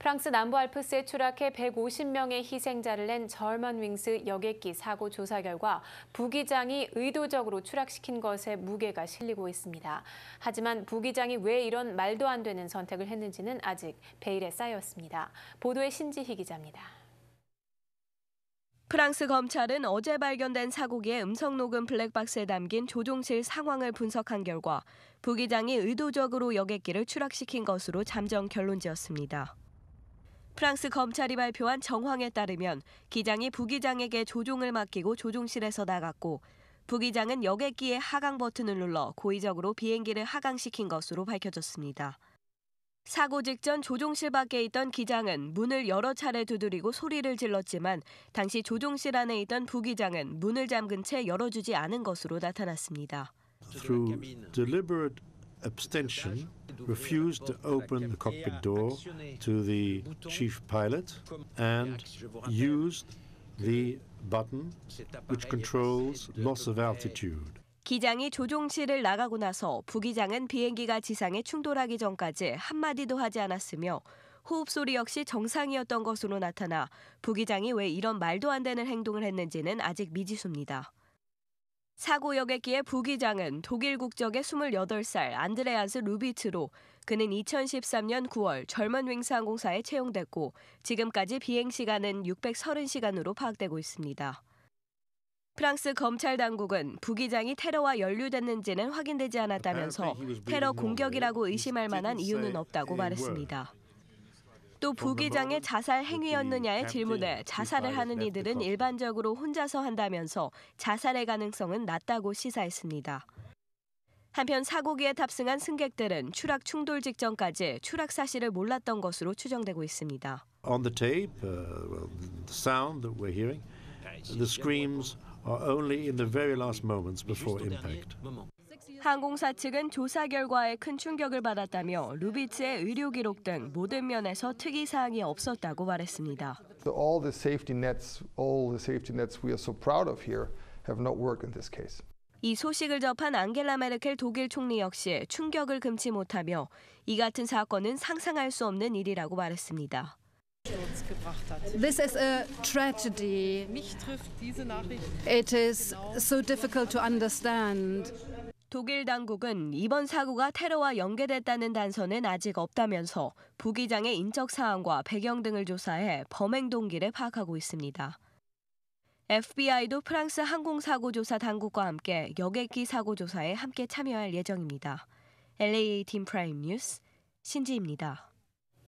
프랑스 남부알프스에 추락해 150명의 희생자를 낸 절만 윙스 여객기 사고 조사 결과 부기장이 의도적으로 추락시킨 것에 무게가 실리고 있습니다. 하지만 부기장이 왜 이런 말도 안 되는 선택을 했는지는 아직 베일에 쌓였습니다. 보도에 신지희 기자입니다. 프랑스 검찰은 어제 발견된 사고기의 음성 녹음 블랙박스에 담긴 조종실 상황을 분석한 결과 부기장이 의도적으로 여객기를 추락시킨 것으로 잠정 결론 지었습니다. 프랑스 검찰이 발표한 정황에 따르면 기장이 부기장에게 조종을 맡기고 조종실에서 나갔고 부기장은 여객기의 하강 버튼을 눌러 고의적으로 비행기를 하강시킨 것으로 밝혀졌습니다. 사고 직전 조종실 밖에 있던 기장은 문을 여러 차례 두드리고 소리를 질렀지만 당시 조종실 안에 있던 부기장은 문을 잠근 채 열어주지 않은 것으로 나타났습니다. Through deliberate abstention refused to open the cockpit door to the chief pilot and used the button which controls loss of altitude. 기장이 조종실을 나가고 나서 부기장은 비행기가 지상에 충돌하기 전까지 한마디도 하지 않았으며 호흡 소리 역시 정상이었던 것으로 나타나 부기장이 왜 이런 말도 안 되는 행동을 했는지는 아직 미지수입니다. 사고 여객기의 부기장은 독일 국적의 28살 안드레아스 루비트로 그는 2013년 9월 젊은 윙스항공사에 채용됐고 지금까지 비행 시간은 630시간으로 파악되고 있습니다. 프랑스 검찰 당국은 부기장이 테러와 연루됐는지는 확인되지 않았다면서 테러 공격이라고 의심할 만한 이유는 없다고 말했습니다. 또 뭐 부기장의 자살 행위였느냐의 질문에 자살을 하는 이들은 일반적으로 혼자서 한다면서 자살의 가능성은 낮다고 시사했습니다. 한편 사고기에 탑승한 승객들은 추락 충돌 직전까지 추락 사실을 몰랐던 것으로 추정되고 있습니다. On the tape, uh, the sound that we're hearing, the screams are only in the very last moments before impact. 항공사 측은 조사 결과에 큰 충격을 받았다며 루비츠의 의료 기록 등 모든 면에서 특이 사항이 없었다고 말했습니다. All the safety nets, all the safety nets we are so proud of here have not worked in this case. 이 소식을 접한 앙겔라 메르켈 독일 총리 역시 충격을 금치 못하며 이 같은 사건은 상상할 수 없는 일이라고 말했습니다. This is a tragedy. It is so difficult to understand. 독일 당국은 이번 사고가 테러와 연계됐다는 단서는 아직 없다면서 부기장의 인적 사항과 배경 등을 조사해 범행 동기를 파악하고 있습니다. FBI도 프랑스 항공사고조사 당국과 함께 여객기 사고조사에 함께 참여할 예정입니다. l a 팀 프라임 뉴스 신지입니다.